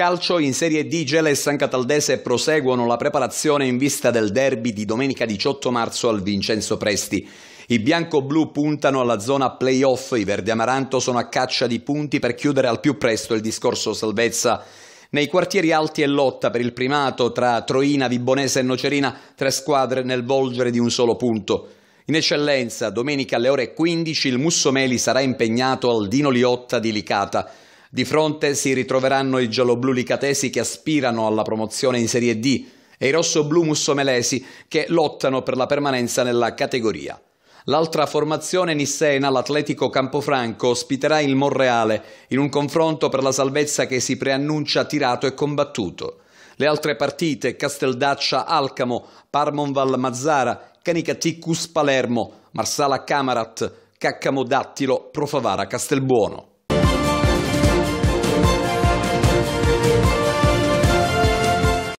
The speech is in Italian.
Calcio in Serie D Gela e San Cataldese proseguono la preparazione in vista del derby di domenica 18 marzo al Vincenzo Presti. I bianco-blu puntano alla zona playoff, i verdi amaranto sono a caccia di punti per chiudere al più presto il discorso salvezza. Nei quartieri alti è lotta per il primato tra Troina, Vibonese e Nocerina, tre squadre nel volgere di un solo punto. In eccellenza, domenica alle ore 15 il Mussomeli sarà impegnato al Dino Liotta di Licata. Di fronte si ritroveranno i gialloblu licatesi che aspirano alla promozione in Serie D e i rossoblu mussomelesi che lottano per la permanenza nella categoria. L'altra formazione nissena, l'Atletico Campofranco, ospiterà il Monreale in un confronto per la salvezza che si preannuncia tirato e combattuto. Le altre partite, Casteldaccia Alcamo, Parmonval Mazzara, Canicaticus Palermo, Marsala Camarat, Caccamo-Dattilo, Profavara Castelbuono.